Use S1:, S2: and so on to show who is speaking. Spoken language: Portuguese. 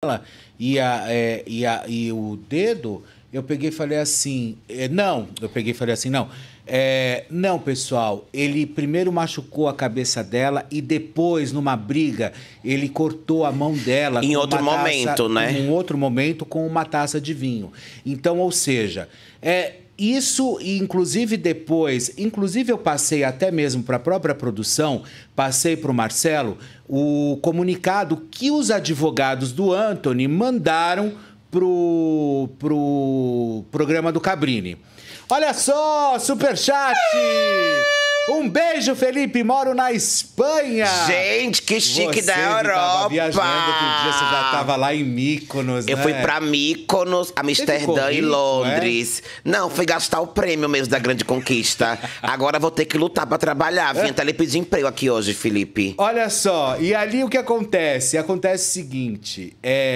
S1: ela e, a, é, e, a, e o dedo, eu peguei e falei assim: é, não, eu peguei e falei assim: não, é, não, pessoal, ele primeiro machucou a cabeça dela e depois, numa briga, ele cortou a mão dela. Em outro taça, momento, né? Em outro momento, com uma taça de vinho. Então, ou seja, é isso, inclusive depois, inclusive eu passei até mesmo para a própria produção, passei para o Marcelo o comunicado que os advogados do Anthony mandaram pro, pro programa do Cabrini. Olha só, super chat! Um beijo, Felipe. Moro na Espanha. Gente, que chique você da Europa. Tava viajando outro dia, você já tava lá
S2: em Mykonos, Eu né? fui pra Mykonos, Amsterdã e é? Londres. É? Não, fui gastar o prêmio mesmo da grande conquista. Agora vou ter que lutar pra trabalhar. Vim até lhe pedir emprego aqui
S1: hoje, Felipe. Olha só, e ali o que acontece? Acontece o seguinte, é...